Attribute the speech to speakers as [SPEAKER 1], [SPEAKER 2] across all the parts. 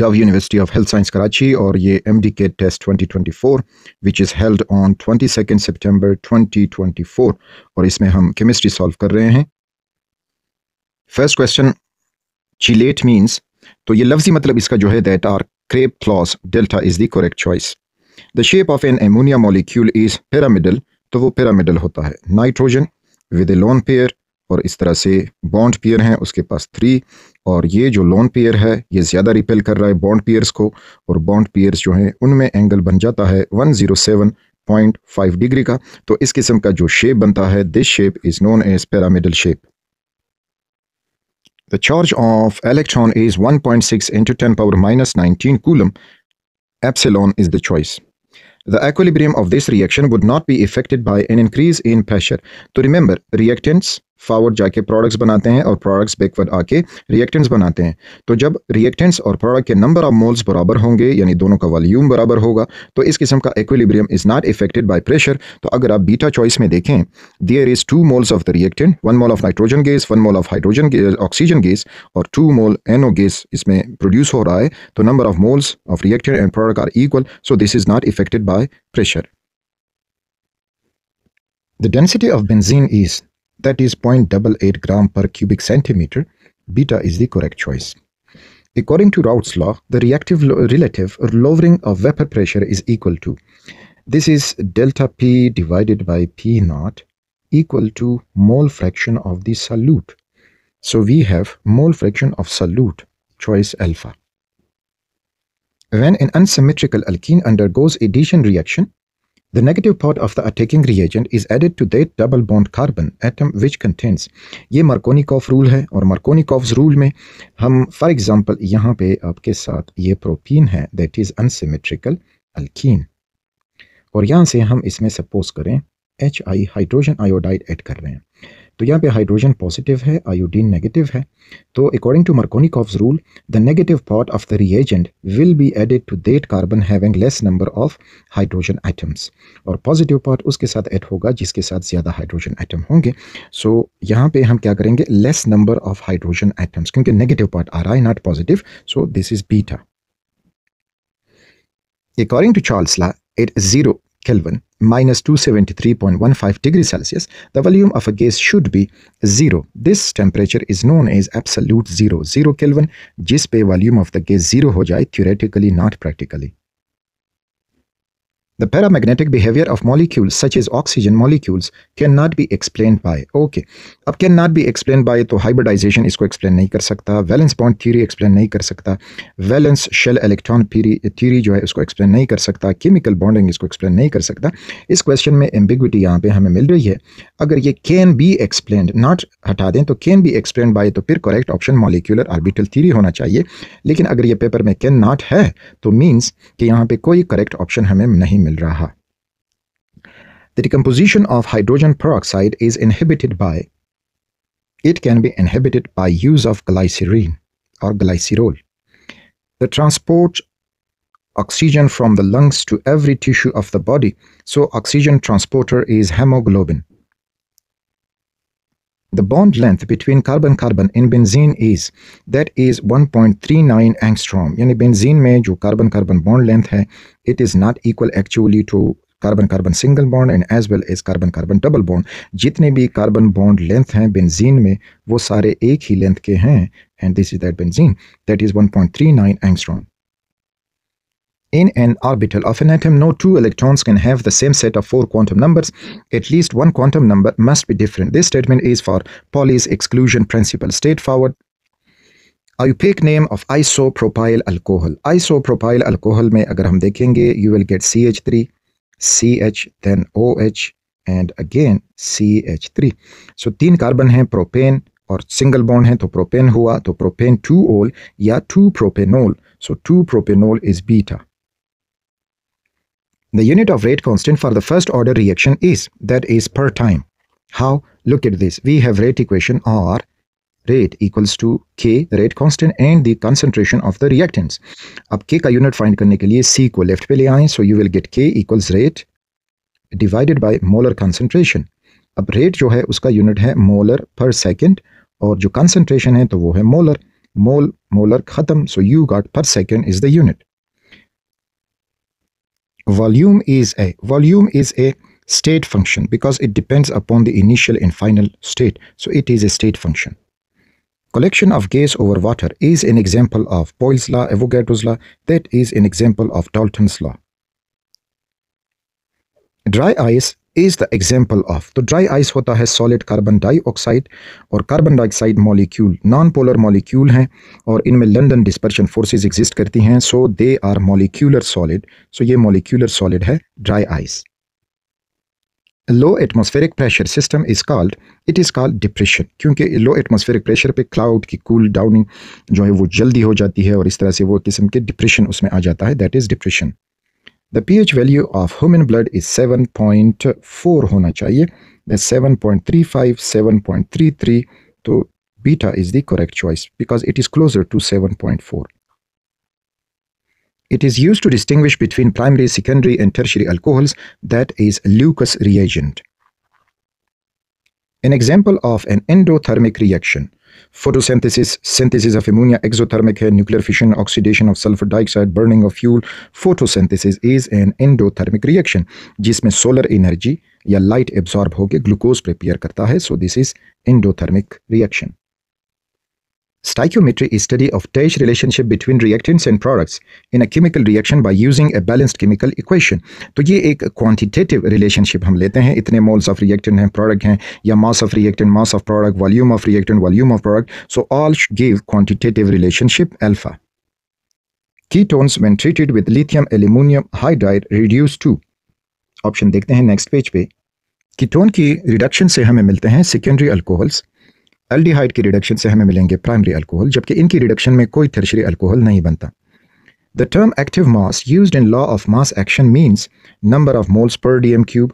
[SPEAKER 1] Dove university of health science Karachi और ये M D के test twenty twenty four which is held on twenty second September twenty twenty four और इसमें हम chemistry solve कर रहे हैं फर्स्ट क्वेश्चन चिलेट मीन्स तो ये लफ्जी मतलब इसका जो है दैट आर क्रेप क्लॉस delta is the correct choice the shape of an ammonia molecule is pyramidal तो वो पैरामिडल होता है nitrogen with a lone pair और इस तरह से बॉन्ड पेयर हैं उसके पास थ्री और ये जो लोन पेयर है ये ज़्यादा रिपेल कर रहा है बॉन्ड पेयर्स को और बॉन्ड पेयर्स जो हैं उनमें एंगल बन जाता है one zero seven point five degree का तो इस किस्म का जो शेप बनता है this shape is known as pyramidal shape The charge of electron is 1.6 into 10 power minus 19 coulomb. Epsilon is the choice. The equilibrium of this reaction would not be affected by an increase in pressure. To remember, reactants forward जाके products बनाते हैं और products backward आके reactants बनाते हैं तो जब reactants और प्रोडक्ट के नंबर ऑफ मोल्स बराबर होंगे यानी दोनों का वॉल्यूम बराबर होगा तो इस किस्म का equilibrium is not affected by pressure तो अगर आप बीटा चॉइस में देखें there is two moles of the reactant one mole of nitrogen gas one mole of hydrogen oxygen gas और टू मोल एनो गैस इसमें प्रोड्यूस हो रहा है तो number of moles of reactant and product are equal so this is not affected by pressure the density of benzene is that is 0.88 gram per cubic centimeter, beta is the correct choice. According to Raoult's law, the reactive relative lowering of vapor pressure is equal to, this is delta P divided by P naught equal to mole fraction of the solute. So we have mole fraction of solute, choice alpha. When an unsymmetrical alkene undergoes addition reaction, The negative part of the attacking reagent is added to that double bond carbon atom which contains ये Markovnikov rule है और Markovnikov rule में हम for example यहाँ पे आपके साथ ये propene है that is unsymmetrical alkene. और यहाँ से हम इसमें suppose करें HI hydrogen iodide add कर रहे हैं तो यहाँ पे हाइड्रोजन पॉजिटिव है आयोडीन नेगेटिव है तो according to Markovnikov's rule the negative part of the reagent will be added to that carbon having less number of hydrogen atoms और पॉजिटिव पार्ट उसके साथ ऐड होगा जिसके साथ ज़्यादा हाइड्रोजन आइटम होंगे सो so, यहाँ पे हम क्या करेंगे less number of hydrogen atoms क्योंकि नेगेटिव पार्ट आ रहा है not positive so this is beta according to Charles law at zero Kelvin, minus 273.15 degrees Celsius, the volume of a gas should be zero. This temperature is known as absolute zero, zero Kelvin, जिस by volume of the gas zero हो जाए theoretically not practically. The paramagnetic behavior of molecules such as oxygen molecules cannot be explained by. Okay, अब can not be explain by तो hybridization इसको explain नहीं कर सकता valence bond theory explain नहीं कर सकता वैलेंस शेल इलेक्ट्रॉन थ्योरी जो है उसको एक्सप्लेन नहीं कर सकता केमिकल बॉन्डिंग इसको एक्सप्लेन नहीं कर सकता इस क्वेश्चन में एम्बिग्विटी यहाँ पे हमें मिल रही है अगर ये कैन बी एक्सप्लेन नॉट हटा दें तो कैन बी एक्सप्लेन बाय तो फिर correct option molecular orbital theory होना चाहिए लेकिन अगर ये पेपर में कैन नॉट है तो मीन्स कि यहाँ पर कोई करेक्ट ऑप्शन हमें नहीं The decomposition of hydrogen peroxide is inhibited by it can be inhibited by use of glycerine or glycerol. The transport oxygen from the lungs to every tissue of the body, so oxygen transporter is hemoglobin. The bond length between carbon carbon in benzene is that is 1.39 angstrom यानी benzene में जो carbon carbon bond length है it is not equal actually to carbon carbon single bond and as well as carbon carbon double bond जितने भी carbon bond length हैं benzene में वो सारे एक ही लेंथ के हैं and this is that benzene that is 1.39 angstrom In an orbital of an atom, no two electrons can have the same set of four quantum numbers. At least one quantum number must be different. This statement is for Pauli's exclusion principle. Straightforward. Opaque name of isopropyl alcohol. Isopropyl alcohol में अगर हम देखेंगे, you will get CH3, CH, then OH, and again CH3. So तीन carbon हैं propane और single bond है तो propane हुआ तो propane two ol या two propanol. So two propanol is beta. The unit of rate constant for the first order reaction is, that is per time. How? Look at this. We have rate equation R rate equals to K rate constant and the concentration of the reactants. अब K का unit find करने के लिए C को left पे ले आए so you will get K equals rate divided by molar concentration. अब rate जो है उसका unit है molar per second और जो concentration है तो वो है molar. Mole, molar खत्म so you got per second is the unit volume is a volume is a state function because it depends upon the initial and final state so it is a state function collection of gas over water is an example of Boyle's law Avogadro's law that is an example of Dalton's law dry ice is the example of तो dry ice होता है solid carbon dioxide और carbon dioxide molecule non polar molecule हैं और इनमें London dispersion forces exist करती हैं so they are molecular solid सो ये मॉलिक्यूलर सॉलिड है dry ice low atmospheric pressure system is called it is called depression क्योंकि लो एटमोस्फेरिक प्रेशर पे क्लाउड की कूल डाउनिंग जो है वो जल्दी हो जाती है और इस तरह से वो किस्म के डिप्रेशन उसमें आ जाता है that is depression The pH value of human blood is 7.4. होना चाहिए The 7.35, 7.33. तो beta is the correct choice because it is closer to 7.4. It is used to distinguish between primary, secondary, and tertiary alcohols, that is Lucas reagent. An example of an endothermic reaction. photosynthesis, synthesis of ammonia, exothermic hair, nuclear fission, oxidation of sulfur dioxide, burning of fuel. Photosynthesis is an endothermic reaction जिसमें solar energy या light absorb होकर glucose prepare करता है So this is endothermic reaction. Stoichiometry is study of Teich relationship between reactants and products in a chemical reaction by using a balanced chemical equation. तो ये एक quantitative relationship हम लेते हैं इतने moles of reactant हैं product हैं या mass of reactant mass of product volume of reactant volume of product so all give quantitative relationship alpha. Ketones when treated with lithium aluminium hydride reduce to Option देखते हैं next page पे ketone की reduction से हमें मिलते हैं secondary alcohols aldehyde की reduction से हमें मिलेंगे प्राइमरी अल्कोहल जबकि इनकी रिडक्शन में कोई थर्शरी अल्कोहल नहीं बनता the term active mass use in law of mass action means number of moles per d cube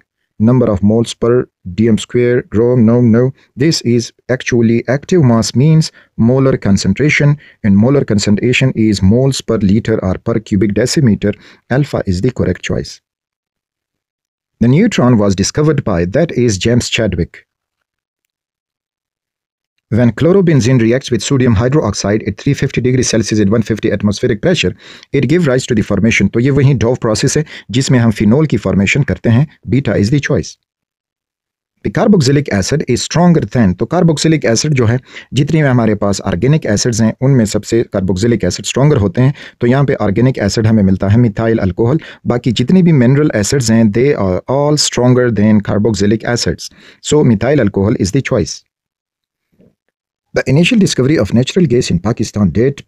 [SPEAKER 1] number of moles per dm square gram no no this is actually active mass means molar concentration and molar concentration is moles per litre or per cubic decimetre alpha is the correct choice the neutron was discovered by that is James Chadwick When chlorobenzene reacts with sodium hydroxide at 350 degree Celsius at 150 atmospheric pressure, it give rise to the formation. तो ये वही Dow process है जिसमें हम phenol की formation करते हैं beta is the choice carboxylic acid is stronger than तो कार्बोक्सिलिक एसिड जो है जितने में हमारे पास ऑर्गेनिक एसिड्स हैं उनमें सबसे कार्बोक्सिलिक एसिड स्ट्रॉगर होते हैं तो यहाँ पे ऑर्गेनिक एसिड हमें मिलता है मिथाइल अल्कोहल बाकी जितने भी मिनरल एसिड्स हैं they are all stronger than carboxylic acids so methyl alcohol is the choice The initial discovery of natural gas in Pakistan date,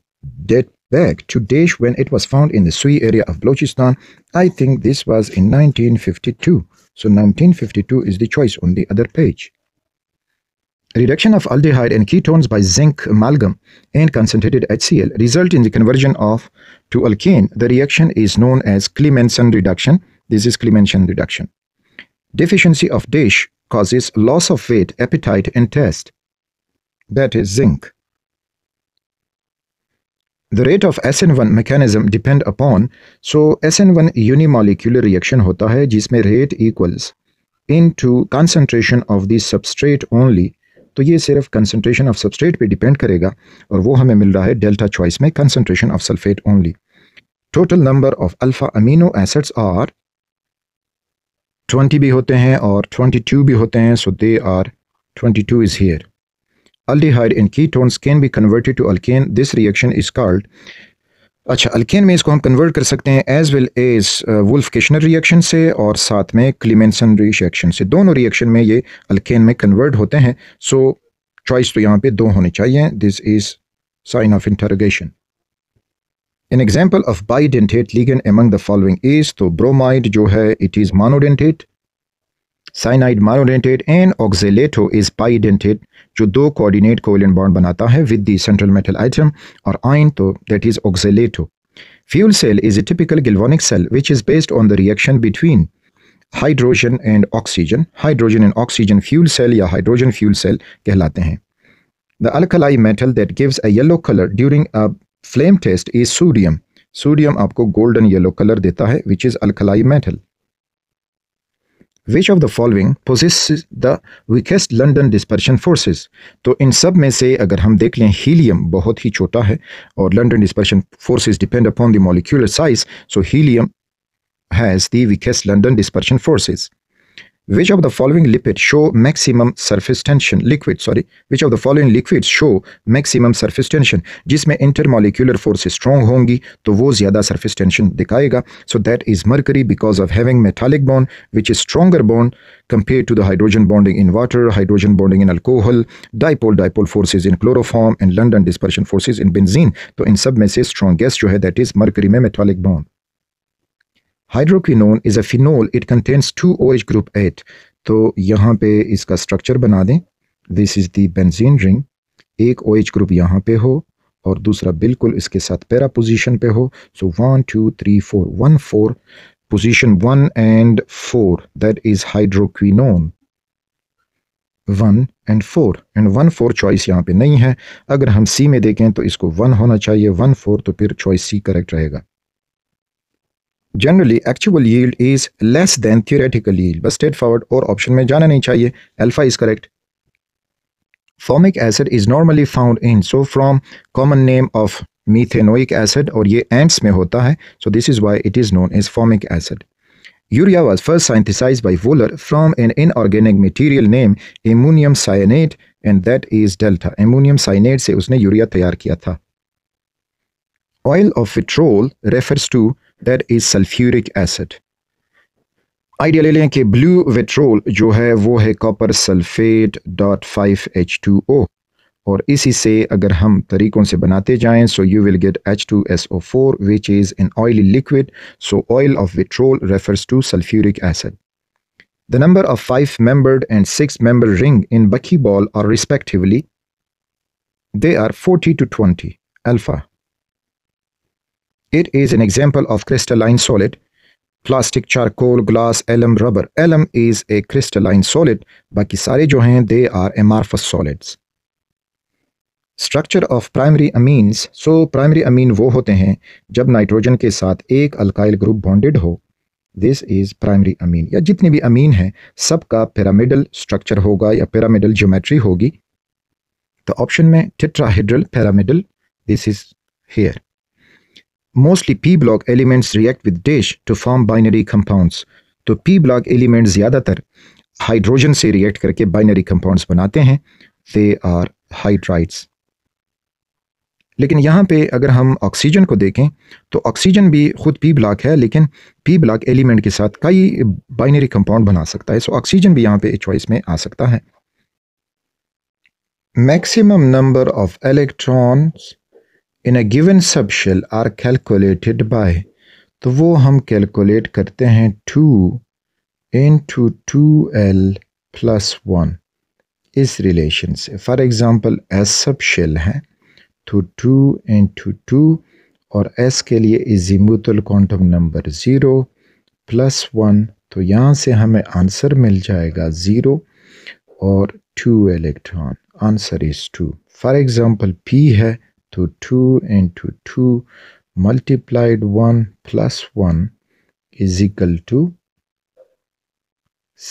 [SPEAKER 1] date back to Daesh when it was found in the Sui area of Balochistan. I think this was in 1952. So 1952 is the choice on the other page. Reduction of aldehyde and ketones by zinc amalgam and concentrated HCl result in the conversion of to alkane. The reaction is known as Clemenson reduction. This is Clemenson reduction. Deficiency of DASH causes loss of weight, appetite, and taste. that is zinc. The rate of SN1 mechanism depend upon, so SN1 unimolecular reaction hota hai jisme rate equals into concentration of the substrate only तो ये सिर्फ concentration of substrate पे depend करेगा और वो हमें मिल रहा है डेल्टा चॉइस में concentration of sulphate only total number of alpha amino acids are 20 भी होते हैं और 22 भी होते हैं so they are 22 is here aldehyde and ketones can be converted to alkane this reaction is called अच्छा अल्केन में इसको हम कन्वर्ट कर सकते हैं as well as Wolff Kishner reaction से और साथ में क्लीमेंसन रिएक्शन से दोनों रिएक्शन में ये अल्केन में कन्वर्ट होते हैं सो so, चॉइस तो यहाँ पे दो होने चाहिए this is sign of interrogation an example of bidentate ligand among the following is तो ब्रोमाइड जो है it is monodentate cyanide monodentate and oxalato is bidentate जो दो कोऑर्डिनेट कोवलेंट बॉन्ड बनाता है with the central metal atom और ion तो that is oxalato fuel cell is a typical galvanic cell which is based on the reaction between hydrogen and oxygen hydrogen and oxygen fuel cell या hydrogen fuel cell कहलाते हैं the alkali metal that gives a yellow colour during a flame test is sodium sodium आपको golden yellow colour देता है which is alkali metal which of the following possess the weakest London dispersion forces तो इन सब में से अगर हम देख लें हीलियम बहुत ही छोटा है और London dispersion forces depend upon the molecular size so helium has the weakest London dispersion forces which of the following lipids show maximum surface tension liquid sorry which of the following liquids show maximum surface tension जिसमें intermolecular forces strong होंगी तो वो ज़्यादा surface tension दिखाएगा so that is mercury because of having metallic bond which is stronger bond compared to the hydrogen bonding in water hydrogen bonding in alcohol dipole dipole forces in chloroform and London dispersion forces in benzene तो इन सब में से strongest जो है that is mercury में metallic bond hydroquinone is a phenol it contains two O H group at तो यहाँ पे इसका स्ट्रक्चर बना दें this is the benzene ring एक ओ एच ग्रुप यहाँ पे हो और दूसरा बिल्कुल इसके साथ पैरा पोजिशन पे हो so one two three four one four position one and four that is hydroquinone one and four and one four choice यहाँ पे नहीं है अगर हम सी में देखें तो इसको वन होना चाहिए वन फोर तो फिर चॉइस सी करेक्ट रहेगा generally actual yield is less than theoretical yield बस स्टेट फॉरवर्ड और ऑप्शन में जाना नहीं चाहिए alpha is correct formic acid is normally found in so from common name of methanoic acid और ये एंड्स में होता है so this is why it is known as formic acid urea was first synthesized by Wohler from an inorganic material name ammonium साइनेट and that is delta ammonium cyanate से उसने urea तैयार किया था Oil of vitrol refers to that is sulphuric acid idea ले लें कि blue vitriol जो है वो है copper sulphate dot five H two O और इसी से अगर हम तरीक़ों से बनाते जाएं so you will get H two S O four which is an oily liquid so oil of vitriol refers to sulphuric acid The number of five membered and six membered ring in buckyball are respectively, they are 40 to 20, alpha, It is an example of crystalline solid, plastic, charcoal, glass, alum, rubber. Alum is a crystalline solid. बाकी सारे जो हैं they are amorphous solids. Structure of primary amines so primary amine वो होते हैं जब nitrogen के साथ एक अल्काइल ग्रुप बॉन्डेड हो दिस इज़ प्राइमरी अमीन या जितने भी अमीन हैं सब का पिरामिडल स्ट्रक्चर होगा या पिरामिडल ज्योमेट्री होगी तो ऑप्शन में tetrahedral pyramidal this is here mostly P block elements react with dish to form binary compounds तो पी ब्लॉक एलिमेंट्स ज़्यादातर हाइड्रोजन से रिएक्ट करके बाइनरी कंपाउंड्स बनाते हैं दे आर हाइड्राइड्स लेकिन यहाँ पे अगर हम ऑक्सीजन को देखें तो ऑक्सीजन भी खुद पी ब्लॉक है लेकिन पी ब्लॉक एलिमेंट के साथ कई बाइनरी कंपाउंड बना सकता है सो ऑक्सीजन भी यहाँ पे चॉइस में आ सकता है maximum number of electrons in a given subshell are calculated by तो वो हम कैलकुलेट करते हैं two into two two L plus one इस रिलेशन से फॉर एग्ज़ाम्पल एस सबशेल है तो टू इन टू टू और एस के लिए azimuthal quantum number zero plus one तो यहाँ से हमें आंसर मिल जाएगा ज़ीरो और two electron answer is two for example P है into 2 into 2 multiplied 1 plus 1 is equal to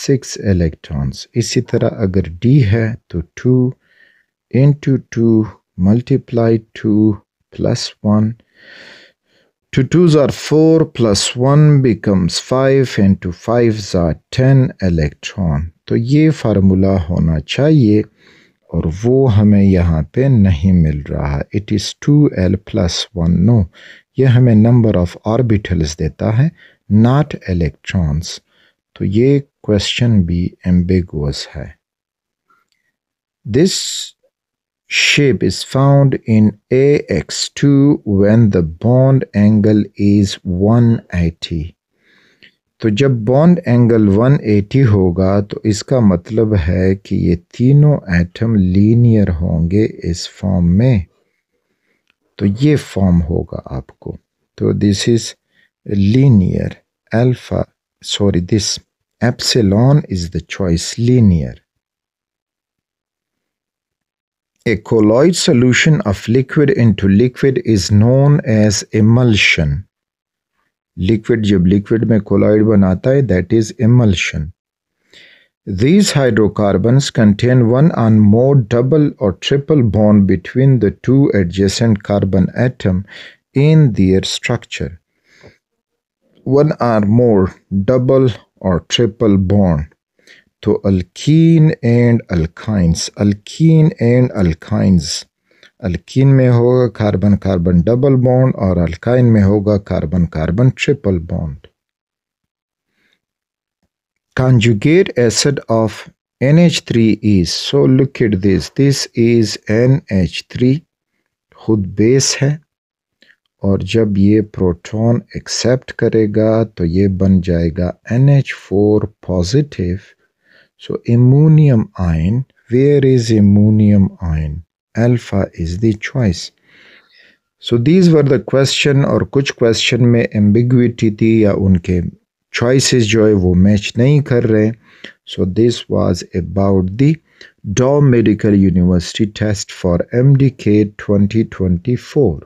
[SPEAKER 1] six electrons इसी तरह अगर डी है तो two into two multiply two plus one two twos are four plus one becomes five into five ज़ार ten electron तो ये formula होना चाहिए और वो हमें यहाँ पे नहीं मिल रहा it is two L plus one no ये हमें नंबर ऑफ ऑर्बिटल्स देता है नॉट इलेक्ट्रॉन्स तो ये क्वेश्चन भी एम्बिगुअस है this shape is found in A X two when the bond angle is one eighty तो जब बॉन्ड एंगल 180 होगा तो इसका मतलब है कि ये तीनों एटम लीनियर होंगे इस फॉर्म में तो ये फॉर्म होगा आपको तो this is linear alpha sorry this epsilon is the choice linear a colloid solution of liquid into liquid is known as emulsion. liquid जब liquid में colloid that is emulsion. These hydrocarbons contain one or more double or triple bond between the two adjacent carbon atom in their structure. One or more double or triple bond. So alkene and alkynes, alkene and alkynes alkene में होगा carbon carbon double bond और alkyne में होगा carbon carbon triple bond of N H three is so so this this is N H three खुद base है और जब ये प्रोटॉन एक्सेप्ट करेगा तो ये बन जाएगा N H four positive so ammonium ion where is ammonium ion alpha is the choice. So these were the question और कुछ क्वेश्चन में एम्बिग्विटी थी या उनके चॉइसेस जो है वो मैच नहीं कर रहे so this was about the डॉ medical university test for MDK 2024